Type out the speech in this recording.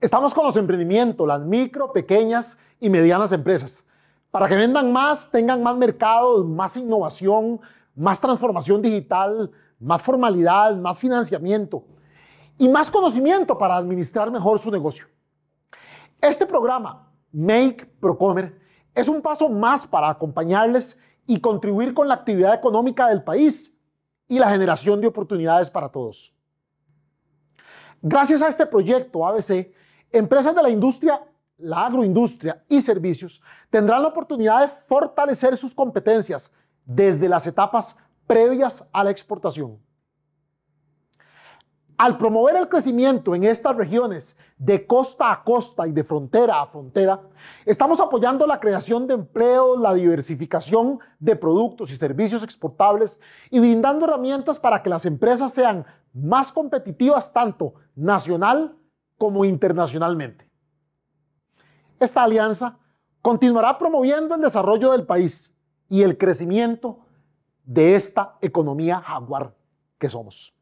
Estamos con los emprendimientos, las micro, pequeñas y medianas empresas. Para que vendan más, tengan más mercados, más innovación, más transformación digital, más formalidad, más financiamiento y más conocimiento para administrar mejor su negocio. Este programa, Make Procomer, es un paso más para acompañarles y contribuir con la actividad económica del país y la generación de oportunidades para todos. Gracias a este proyecto ABC, Empresas de la industria, la agroindustria y servicios tendrán la oportunidad de fortalecer sus competencias desde las etapas previas a la exportación. Al promover el crecimiento en estas regiones de costa a costa y de frontera a frontera, estamos apoyando la creación de empleo, la diversificación de productos y servicios exportables y brindando herramientas para que las empresas sean más competitivas tanto nacional como internacionalmente. Esta alianza continuará promoviendo el desarrollo del país y el crecimiento de esta economía jaguar que somos.